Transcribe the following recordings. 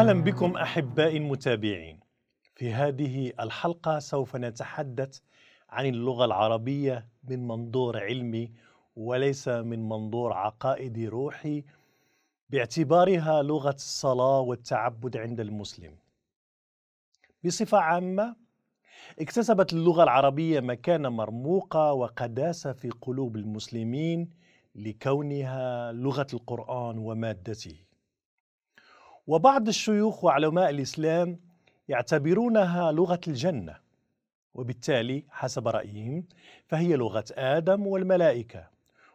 اهلا بكم احبائي المتابعين. في هذه الحلقه سوف نتحدث عن اللغه العربيه من منظور علمي وليس من منظور عقائدي روحي باعتبارها لغه الصلاه والتعبد عند المسلم. بصفه عامه اكتسبت اللغه العربيه مكانه مرموقه وقداسه في قلوب المسلمين لكونها لغه القران ومادته. وبعض الشيوخ وعلماء الإسلام يعتبرونها لغة الجنة وبالتالي حسب رأيهم فهي لغة آدم والملائكة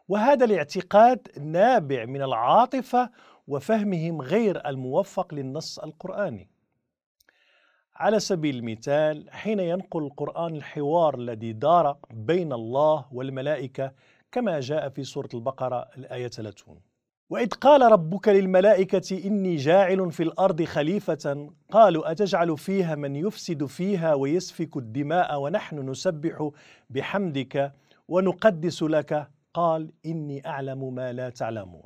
وهذا الاعتقاد نابع من العاطفة وفهمهم غير الموفق للنص القرآني على سبيل المثال حين ينقل القرآن الحوار الذي دار بين الله والملائكة كما جاء في سورة البقرة الآية 30 واذ قال ربك للملائكه اني جاعل في الارض خليفه قالوا اتجعل فيها من يفسد فيها ويسفك الدماء ونحن نسبح بحمدك ونقدس لك قال اني اعلم ما لا تعلمون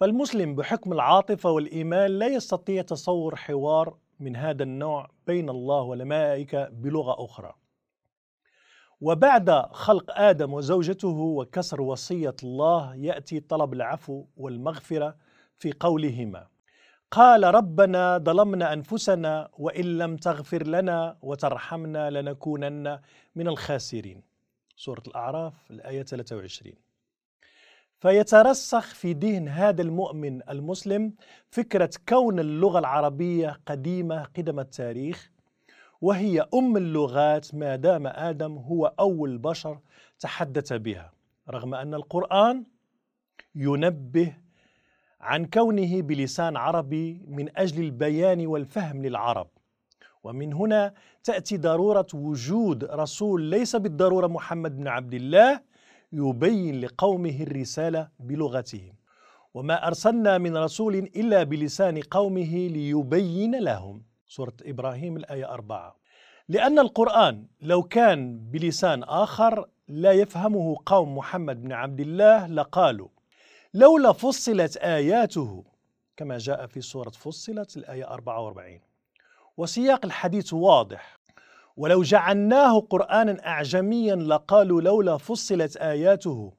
فالمسلم بحكم العاطفه والايمان لا يستطيع تصور حوار من هذا النوع بين الله والملائكه بلغه اخرى وبعد خلق آدم وزوجته وكسر وصية الله يأتي طلب العفو والمغفرة في قولهما قال ربنا ظلمنا أنفسنا وإن لم تغفر لنا وترحمنا لنكونن من الخاسرين سورة الأعراف الآية 23 فيترسخ في ذهن هذا المؤمن المسلم فكرة كون اللغة العربية قديمة قدم التاريخ وهي أم اللغات ما دام آدم هو أول بشر تحدث بها رغم أن القرآن ينبه عن كونه بلسان عربي من أجل البيان والفهم للعرب ومن هنا تأتي ضرورة وجود رسول ليس بالضرورة محمد بن عبد الله يبين لقومه الرسالة بلغتهم وما أرسلنا من رسول إلا بلسان قومه ليبين لهم سورة إبراهيم الآية أربعة لأن القرآن لو كان بلسان آخر لا يفهمه قوم محمد بن عبد الله لقالوا لولا فصلت آياته كما جاء في سورة فصلت الآية 44 وسياق الحديث واضح ولو جعلناه قرآنا أعجميا لقالوا لولا فصلت آياته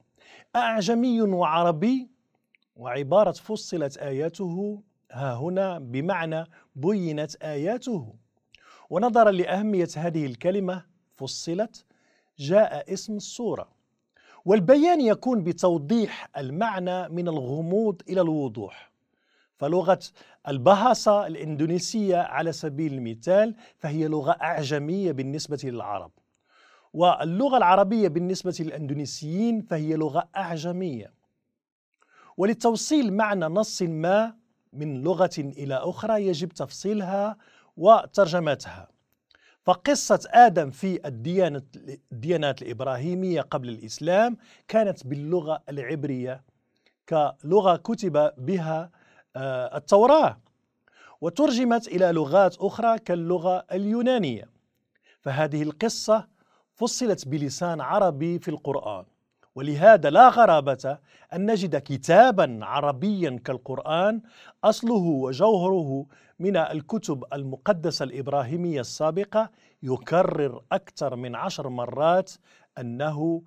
أعجمي وعربي وعبارة فصلت آياته ها هنا بمعنى بينت آياته ونظرا لأهمية هذه الكلمة فصلت جاء اسم السورة والبيان يكون بتوضيح المعنى من الغموض إلى الوضوح فلغة البهاسة الإندونيسية على سبيل المثال فهي لغة أعجمية بالنسبة للعرب واللغة العربية بالنسبة للأندونيسيين فهي لغة أعجمية ولتوصيل معنى نص ما من لغة إلى أخرى يجب تفصيلها وترجمتها فقصة آدم في الديانة الديانات الإبراهيمية قبل الإسلام كانت باللغة العبرية كلغة كتب بها آه، التوراة وترجمت إلى لغات أخرى كاللغة اليونانية فهذه القصة فصلت بلسان عربي في القرآن ولهذا لا غرابة أن نجد كتابا عربيا كالقرآن أصله وجوهره من الكتب المقدسة الإبراهيمية السابقة يكرر أكثر من عشر مرات أنه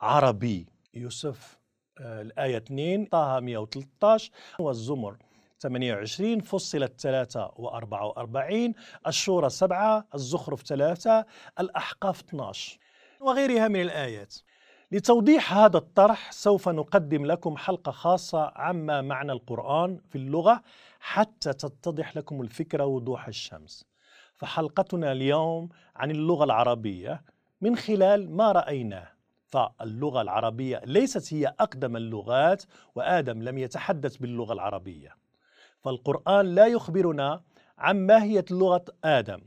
عربي يوسف آه، الآية 2 طه 113 والزمر 28 فصلت 3 و44 الشورى 7 الزخرف 3 الأحقاف 12 وغيرها من الآيات لتوضيح هذا الطرح سوف نقدم لكم حلقة خاصة عما معنى القرآن في اللغة حتى تتضح لكم الفكرة وضوح الشمس فحلقتنا اليوم عن اللغة العربية من خلال ما رأيناه فاللغة العربية ليست هي أقدم اللغات وآدم لم يتحدث باللغة العربية فالقرآن لا يخبرنا عن ماهية لغة آدم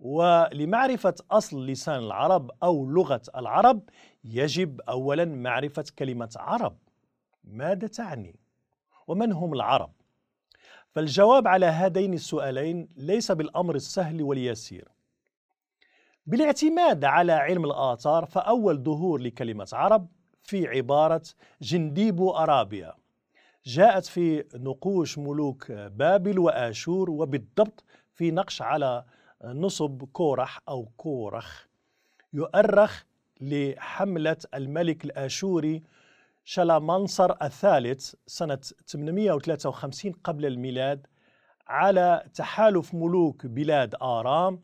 ولمعرفة أصل لسان العرب أو لغة العرب يجب أولا معرفة كلمة عرب ماذا تعني؟ ومن هم العرب؟ فالجواب على هذين السؤالين ليس بالأمر السهل واليسير بالاعتماد على علم الآثار فأول ظهور لكلمة عرب في عبارة جنديب أرابيا جاءت في نقوش ملوك بابل وآشور وبالضبط في نقش على نصب كورح أو كورخ يؤرخ لحملة الملك الآشوري شلامانصر الثالث سنة 853 قبل الميلاد على تحالف ملوك بلاد آرام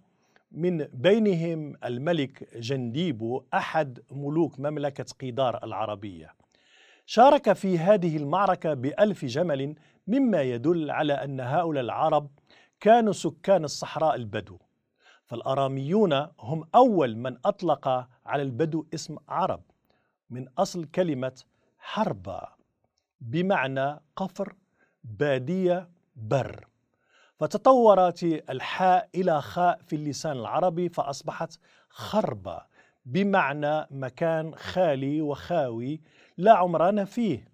من بينهم الملك جنديبو أحد ملوك مملكة قيدار العربية شارك في هذه المعركة بألف جمل مما يدل على أن هؤلاء العرب كانوا سكان الصحراء البدو فالأراميون هم أول من أطلق على البدو اسم عرب من أصل كلمة حربة بمعنى قفر بادية بر فتطورت الحاء إلى خاء في اللسان العربي فأصبحت خربة بمعنى مكان خالي وخاوي لا عمران فيه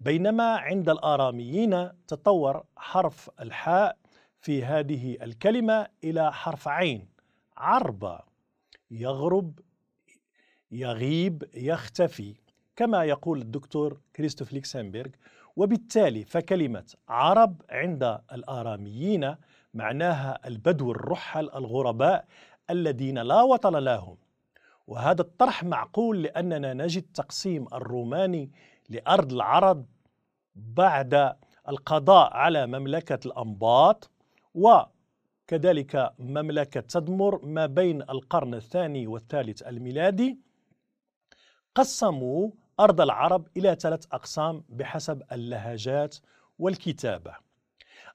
بينما عند الآراميين تطور حرف الحاء في هذه الكلمة إلى حرفين عربة يغرب يغيب يختفي كما يقول الدكتور كريستوف ليكسنبرغ وبالتالي فكلمة عرب عند الآراميين معناها البدو الرحل الغرباء الذين لا وطن لهم وهذا الطرح معقول لأننا نجد تقسيم الروماني لأرض العرب بعد القضاء على مملكة الأنباط وكذلك مملكة تدمر ما بين القرن الثاني والثالث الميلادي قسموا أرض العرب إلى ثلاث أقسام بحسب اللهجات والكتابة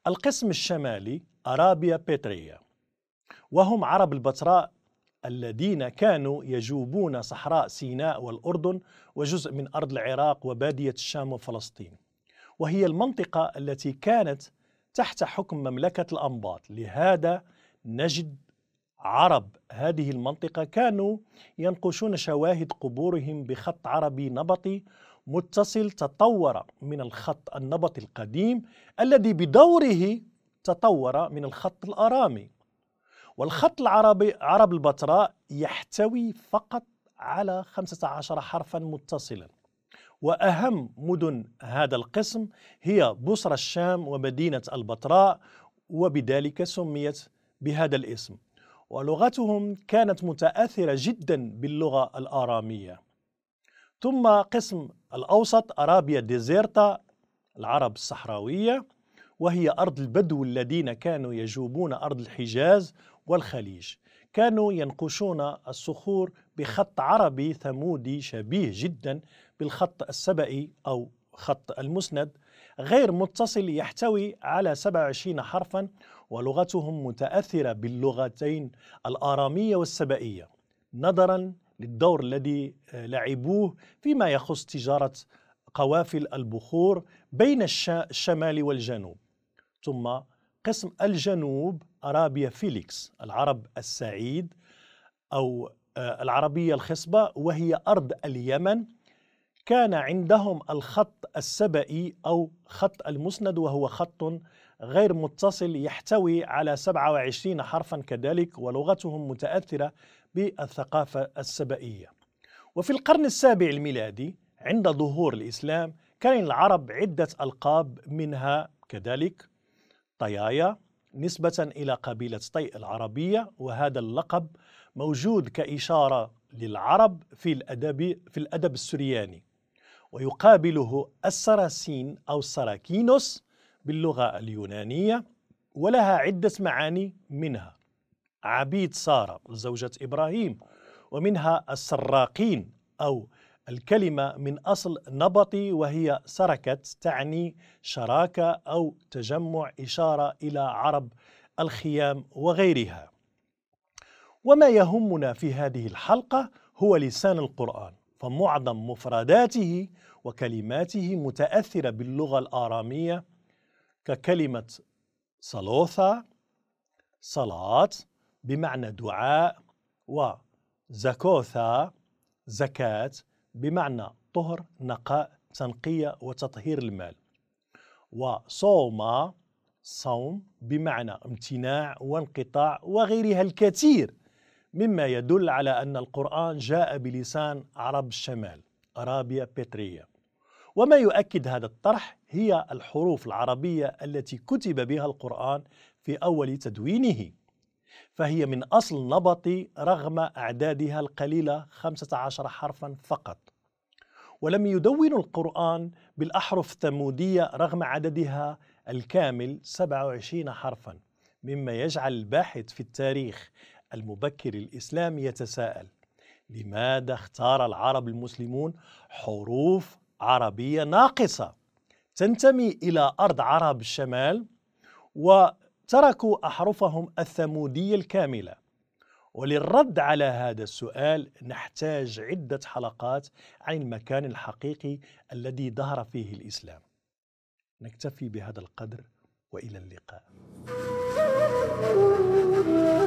القسم الشمالي أرابيا بيترية وهم عرب البتراء الذين كانوا يجوبون صحراء سيناء والأردن وجزء من أرض العراق وبادية الشام وفلسطين وهي المنطقة التي كانت تحت حكم مملكة الأنباط لهذا نجد عرب هذه المنطقة كانوا ينقشون شواهد قبورهم بخط عربي نبطي متصل تطور من الخط النبطي القديم الذي بدوره تطور من الخط الأرامي والخط العربي عرب البتراء يحتوي فقط على 15 حرفا متصلا وأهم مدن هذا القسم هي بصرى الشام ومدينة البتراء وبذلك سميت بهذا الاسم ولغتهم كانت متأثرة جدا باللغة الآرامية ثم قسم الأوسط أرابيا ديزيرتا العرب الصحراوية وهي أرض البدو الذين كانوا يجوبون أرض الحجاز والخليج كانوا ينقشون الصخور بخط عربي ثمودي شبيه جدا بالخط السبئي أو خط المسند غير متصل يحتوي على 27 حرفا ولغتهم متأثرة باللغتين الآرامية والسبئية نظرا للدور الذي آه، لعبوه فيما يخص تجارة قوافل البخور بين الشمال والجنوب ثم قسم الجنوب أرابيا فيليكس العرب السعيد أو آه، العربية الخصبة وهي أرض اليمن كان عندهم الخط السبئي أو خط المسند وهو خط غير متصل يحتوي على 27 حرفا كذلك ولغتهم متأثرة بالثقافة السبئية وفي القرن السابع الميلادي عند ظهور الإسلام كان العرب عدة ألقاب منها كذلك طيايا نسبة إلى قبيلة طي العربية وهذا اللقب موجود كإشارة للعرب في الأدب في الأدب السرياني ويقابله السراسين أو السراكينوس باللغة اليونانية ولها عدة معاني منها عبيد سارة زوجة إبراهيم ومنها السراقين أو الكلمة من أصل نبطي وهي سركت تعني شراكة أو تجمع إشارة إلى عرب الخيام وغيرها وما يهمنا في هذه الحلقة هو لسان القرآن فمعظم مفرداته وكلماته متأثرة باللغة الآرامية ككلمة صلوثة صلاة بمعنى دعاء وزكوثة زكاة بمعنى طهر نقاء تنقية وتطهير المال وصوما صوم بمعنى امتناع وانقطاع وغيرها الكثير مما يدل على أن القرآن جاء بلسان عرب الشمال أرابيا بترية وما يؤكد هذا الطرح هي الحروف العربية التي كتب بها القرآن في أول تدوينه فهي من أصل نبطي رغم أعدادها القليلة 15 حرفا فقط ولم يدون القرآن بالأحرف الثمودية رغم عددها الكامل 27 حرفا مما يجعل الباحث في التاريخ المبكر الإسلامي يتساءل لماذا اختار العرب المسلمون حروف عربية ناقصة تنتمي إلى أرض عرب الشمال وتركوا أحرفهم الثمودية الكاملة وللرد على هذا السؤال نحتاج عدة حلقات عن المكان الحقيقي الذي ظهر فيه الإسلام نكتفي بهذا القدر وإلى اللقاء thank you